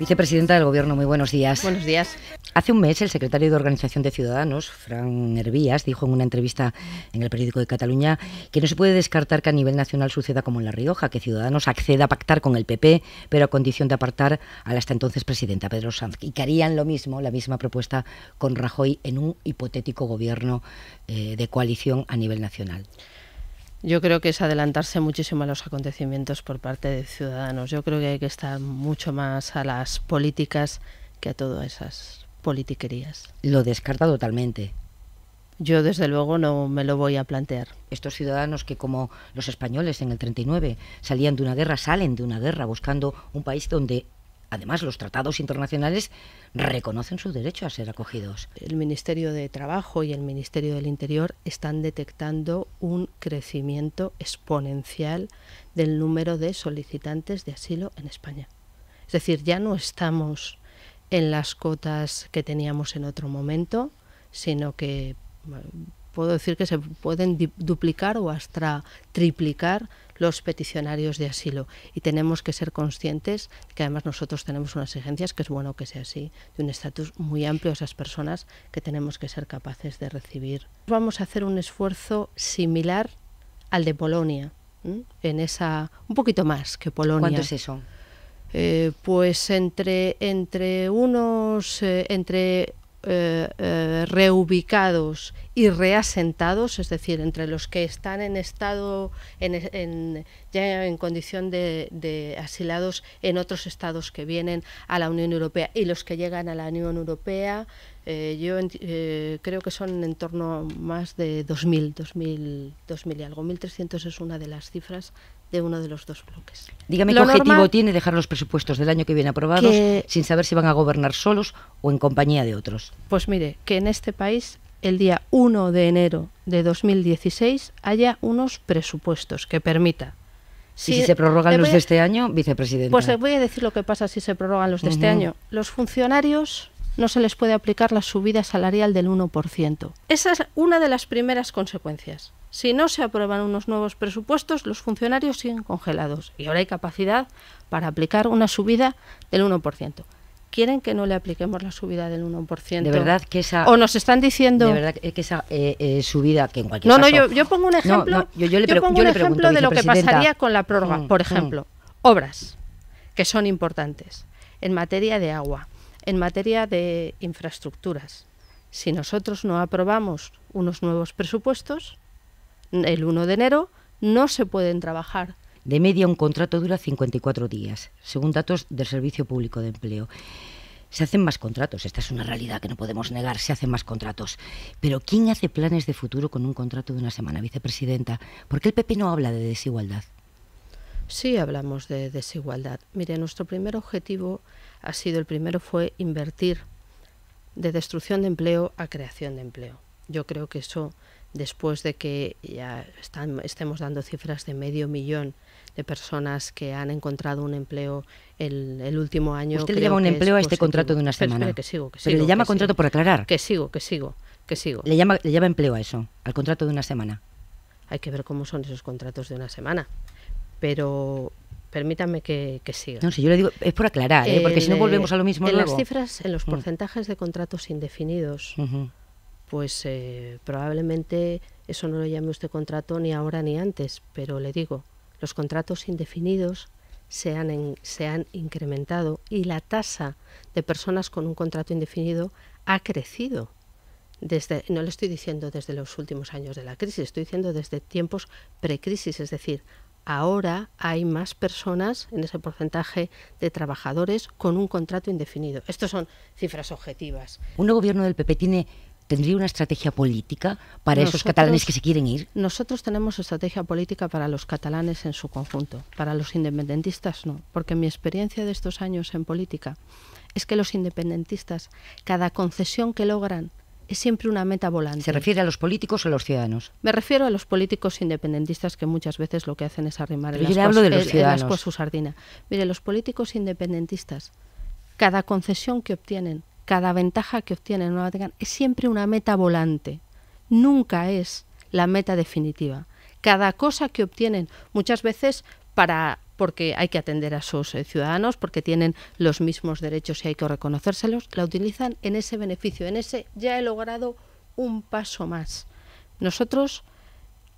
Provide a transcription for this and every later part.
Vicepresidenta del Gobierno, muy buenos días. Buenos días. Hace un mes, el secretario de Organización de Ciudadanos, Fran Hervías, dijo en una entrevista en el periódico de Cataluña que no se puede descartar que a nivel nacional suceda como en La Rioja, que Ciudadanos acceda a pactar con el PP, pero a condición de apartar a la hasta entonces presidenta Pedro Sanz, y que harían lo mismo, la misma propuesta con Rajoy en un hipotético gobierno eh, de coalición a nivel nacional. Yo creo que es adelantarse muchísimo a los acontecimientos por parte de ciudadanos. Yo creo que hay que estar mucho más a las políticas que a todas esas politiquerías. Lo descarta totalmente. Yo desde luego no me lo voy a plantear. Estos ciudadanos que como los españoles en el 39 salían de una guerra, salen de una guerra buscando un país donde Además, los tratados internacionales reconocen su derecho a ser acogidos. El Ministerio de Trabajo y el Ministerio del Interior están detectando un crecimiento exponencial del número de solicitantes de asilo en España. Es decir, ya no estamos en las cotas que teníamos en otro momento, sino que puedo decir que se pueden duplicar o hasta triplicar los peticionarios de asilo y tenemos que ser conscientes que además nosotros tenemos unas exigencias que es bueno que sea así, de un estatus muy amplio a esas personas que tenemos que ser capaces de recibir. Vamos a hacer un esfuerzo similar al de Polonia, en esa un poquito más que Polonia. ¿Cuánto es eso? Eh, pues entre entre unos eh, entre eh, eh, reubicados y reasentados, es decir, entre los que están en estado, ya en condición de, de, asilados en otros estados que vienen a la Unión Europea y los que llegan a la Unión Europea, eh, yo eh, creo que son en torno a más de 2.000, 2.000, 2.000 y algo. 1.300 es una de las cifras de uno de los dos bloques. Dígame qué objetivo tiene dejar los presupuestos del año que viene aprobados sin saber si van a gobernar solos o en compañía de otros. Pues mire, que en este país el día 1 de enero de 2016 haya unos presupuestos que permita si, se prorrogan los de este año, vicepresidente. Pues voy a decir lo que pasa si se prorrogan los de este año. Los funcionarios no se les puede aplicar la subida salarial del 1%. Esa es una de las primeras consecuencias. Si no se aprueban unos nuevos presupuestos, los funcionarios siguen congelados y ahora hay capacidad para aplicar una subida del 1%. Quieren que no le apliquemos la subida del 1%. De verdad que esa. O nos están diciendo. De verdad que esa eh, eh, subida que en cualquier no, caso. No, no, yo, yo, pongo un ejemplo. yo, le pongo un de lo que pasaría con la prórroga. Mm, por mm. ejemplo, obras que son importantes en materia de agua en materia de infraestructuras. Si nosotros no aprobamos unos nuevos presupuestos, el 1 de enero no se pueden trabajar. De media un contrato dura 54 días, según datos del Servicio Público de Empleo. Se hacen más contratos, esta es una realidad que no podemos negar, se hacen más contratos. Pero ¿quién hace planes de futuro con un contrato de una semana, vicepresidenta? ¿Por qué el PP no habla de desigualdad? Sí hablamos de desigualdad. Mire, nuestro primer objetivo ha sido, el primero fue invertir de destrucción de empleo a creación de empleo. Yo creo que eso, después de que ya están, estemos dando cifras de medio millón de personas que han encontrado un empleo el, el último año... Usted le llama un empleo a este contrato de una semana. Pero, que sigo, que sigo, le llama contrato por aclarar. Que sigo, que sigo, que sigo. Le llama, le llama empleo a eso, al contrato de una semana. Hay que ver cómo son esos contratos de una semana pero permítame que, siga. No, si yo le digo, es por aclarar, ¿eh? porque si no eh, volvemos a lo mismo. En las cifras, en los mm. porcentajes de contratos indefinidos, pues eh, probablemente eso no lo llame usted contrato ni ahora ni antes, pero le digo, los contratos indefinidos se han, se han incrementado y la tasa de personas con un contrato indefinido ha crecido. Desde, no le estoy diciendo desde los últimos años de la crisis, estoy diciendo desde tiempos precrisis, es decir, ahora hay más personas en ese porcentaje de trabajadores con un contrato indefinido. Estas son cifras objetivas. ¿Un gobierno del PP tiene ¿Tendría una estrategia política para esos catalanes que se quieren ir? Nosotros tenemos estrategia política para los catalanes en su conjunto, para los independentistas no, porque mi experiencia de estos años en política es que los independentistas, cada concesión que logran es siempre una meta volante. ¿Se refiere a los políticos o a los ciudadanos? Me refiero a los políticos independentistas que muchas veces lo que hacen es arrimar el, asco, de los su sardina. Mire, los políticos independentistas, cada concesión que obtienen, cada ventaja que obtienen, no tengan, es siempre una meta volante. Nunca es la meta definitiva. Cada cosa que obtienen, muchas veces para porque hay que atender a sus eh, ciudadanos, porque tienen los mismos derechos y hay que reconocérselos, la utilizan en ese beneficio, en ese ya he logrado un paso más. Nosotros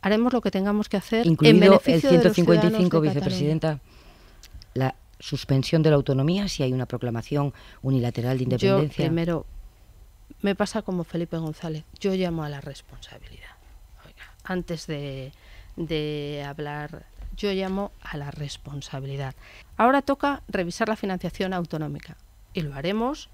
haremos lo que tengamos que hacer en beneficio el 155 de vicepresidenta la suspensión de la autonomía si hay una proclamación unilateral de independencia. Yo primero me pasa como Felipe González, yo llamo a la responsabilidad. antes de, de hablar yo llamo a la responsabilidad. Ahora toca revisar la financiación autonómica y lo haremos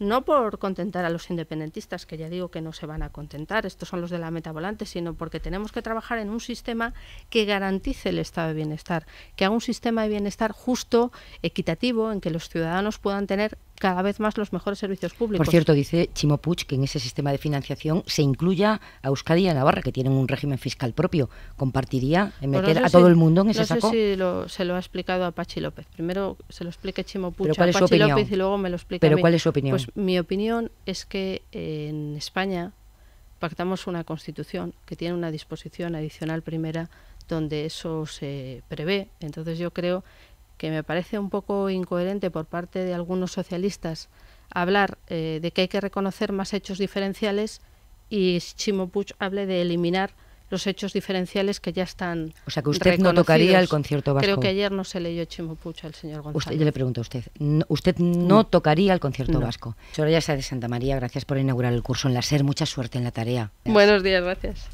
no por contentar a los independentistas, que ya digo que no se van a contentar, estos son los de la meta volante, sino porque tenemos que trabajar en un sistema que garantice el estado de bienestar, que haga un sistema de bienestar justo, equitativo, en que los ciudadanos puedan tener cada vez más los mejores servicios públicos. Por cierto, dice Chimo puch que en ese sistema de financiación se incluya a Euskadi y a Navarra, que tienen un régimen fiscal propio. ¿Compartiría en meter a todo el mundo en ese saco? No sé si se lo ha explicado a Pachi López. Primero se lo explique Chimo Puig a Pachi López y luego me lo explica ¿Pero cuál es su opinión? Pues mi opinión es que en España pactamos una constitución que tiene una disposición adicional primera donde eso se prevé. Entonces yo creo que me parece un poco incoherente por parte de algunos socialistas hablar eh, de que hay que reconocer más hechos diferenciales y Chimo puch hable de eliminar los hechos diferenciales que ya están O sea, que usted no tocaría el concierto vasco. Creo que ayer no se leyó Chimo Puch al señor González. yo le pregunto a usted, ¿usted no, mm. tocaría el concierto vasco vasco? Soraya sea de Santa María, gracias por inaugurar el curso en la SER. Mucha suerte en la tarea. Buenos días, gracias.